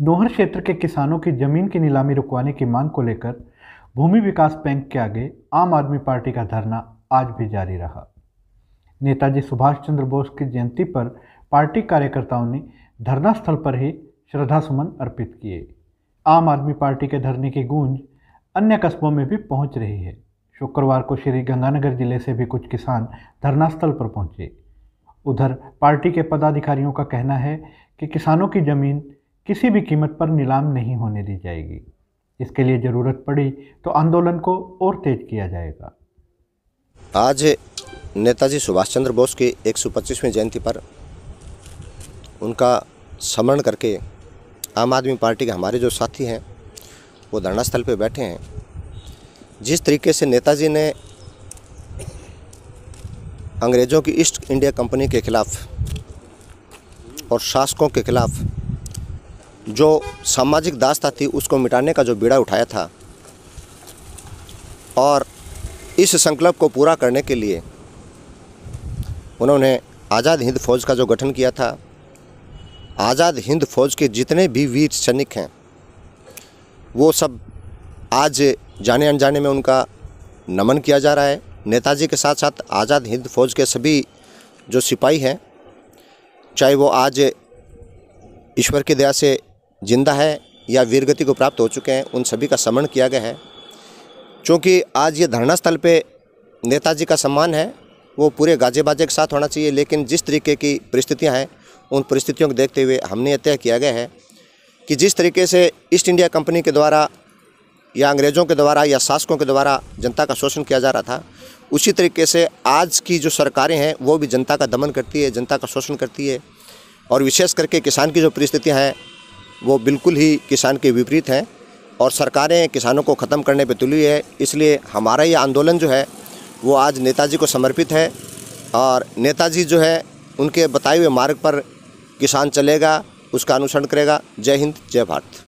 नोहर क्षेत्र के किसानों की जमीन की नीलामी रुकवाने की मांग को लेकर भूमि विकास बैंक के आगे आम आदमी पार्टी का धरना आज भी जारी रहा नेताजी सुभाष चंद्र बोस की जयंती पर पार्टी कार्यकर्ताओं ने धरना स्थल पर ही श्रद्धा सुमन अर्पित किए आम आदमी पार्टी के धरने की गूंज अन्य कस्बों में भी पहुंच रही है शुक्रवार को श्री गंगानगर जिले से भी कुछ किसान धरना स्थल पर पहुंचे उधर पार्टी के पदाधिकारियों का कहना है कि किसानों की जमीन किसी भी कीमत पर नीलाम नहीं होने दी जाएगी इसके लिए ज़रूरत पड़ी तो आंदोलन को और तेज किया जाएगा आज नेताजी सुभाष चंद्र बोस की 125वीं जयंती पर उनका स्मरण करके आम आदमी पार्टी के हमारे जो साथी हैं वो धरना स्थल पर बैठे हैं जिस तरीके से नेताजी ने अंग्रेज़ों की ईस्ट इंडिया कंपनी के खिलाफ़ और शासकों के खिलाफ़ जो सामाजिक दास्ता थी उसको मिटाने का जो बीड़ा उठाया था और इस संकल्प को पूरा करने के लिए उन्होंने आज़ाद हिंद फौज का जो गठन किया था आज़ाद हिंद फौज के जितने भी वीर सैनिक हैं वो सब आज जाने अनजाने में उनका नमन किया जा रहा है नेताजी के साथ साथ आज़ाद हिंद फौज के सभी जो सिपाही हैं चाहे वो आज ईश्वर की दया से जिंदा है या वीरगति को प्राप्त हो चुके हैं उन सभी का समरण किया गया है चूँकि आज ये धरना स्थल पर नेताजी का सम्मान है वो पूरे गाजे बाजे के साथ होना चाहिए लेकिन जिस तरीके की परिस्थितियाँ हैं उन परिस्थितियों को देखते हुए हमने तय किया गया है कि जिस तरीके से ईस्ट इंडिया कंपनी के द्वारा या अंग्रेज़ों के द्वारा या शासकों के द्वारा जनता का शोषण किया जा रहा था उसी तरीके से आज की जो सरकारें हैं वो भी जनता का दमन करती है जनता का शोषण करती है और विशेष करके किसान की जो परिस्थितियाँ हैं वो बिल्कुल ही किसान के विपरीत हैं और सरकारें किसानों को ख़त्म करने पर तुली है इसलिए हमारा ये आंदोलन जो है वो आज नेताजी को समर्पित है और नेताजी जो है उनके बताए हुए मार्ग पर किसान चलेगा उसका अनुसरण करेगा जय हिंद जय भारत